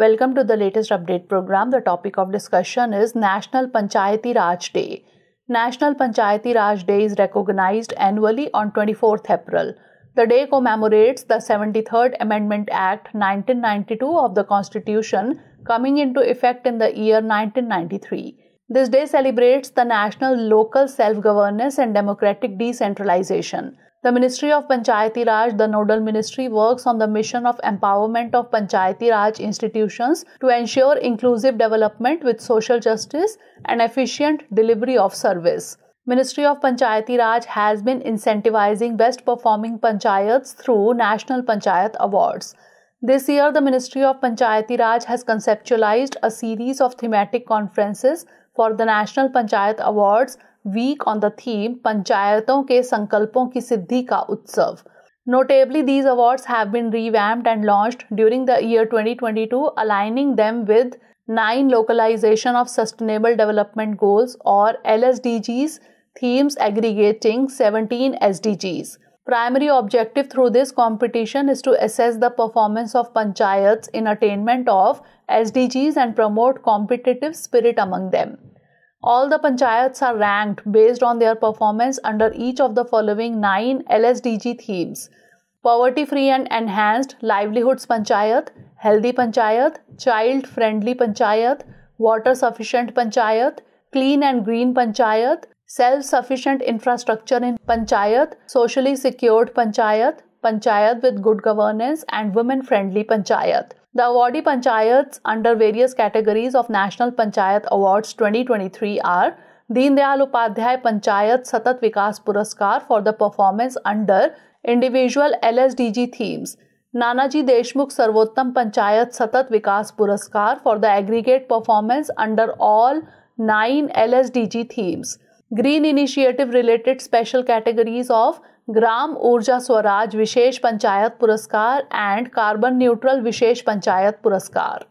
Welcome to the latest update program. The topic of discussion is National Panchayati Raj Day. National Panchayati Raj Day is recognized annually on 24th April. The day commemorates the 73rd Amendment Act 1992 of the Constitution coming into effect in the year 1993. This day celebrates the national local self governance and democratic decentralization. The Ministry of Panchayati Raj, the nodal ministry, works on the mission of empowerment of Panchayati Raj institutions to ensure inclusive development with social justice and efficient delivery of service. Ministry of Panchayati Raj has been incentivizing best performing panchayats through National Panchayat Awards. This year, the Ministry of Panchayati Raj has conceptualized a series of thematic conferences for the National Panchayat Awards week on the theme Panchayaton ke Sankalpon ki Siddhi ka Utsav. Notably, these awards have been revamped and launched during the year 2022, aligning them with 9 localization of sustainable development goals or LSDGs themes aggregating 17 SDGs. Primary objective through this competition is to assess the performance of panchayats in attainment of SDGs and promote competitive spirit among them. All the panchayats are ranked based on their performance under each of the following nine LSDG themes Poverty Free and Enhanced Livelihoods Panchayat, Healthy Panchayat, Child Friendly Panchayat, Water Sufficient Panchayat, Clean and Green Panchayat, Self Sufficient Infrastructure in Panchayat, Socially Secured Panchayat, Panchayat with Good Governance, and Women Friendly Panchayat. The awardee panchayats under various categories of National Panchayat Awards 2023 are Deendayal Upadhyay Panchayat Satat Vikas Puraskar for the performance under individual LSDG themes, Nanaji Deshmukh Sarvottam Panchayat Satat Vikas Puraskar for the aggregate performance under all nine LSDG themes, Green Initiative related special categories of ग्राम ऊर्जा स्वराज विशेष पंचायत पुरस्कार and carbon neutral विशेष पंचायत पुरस्कार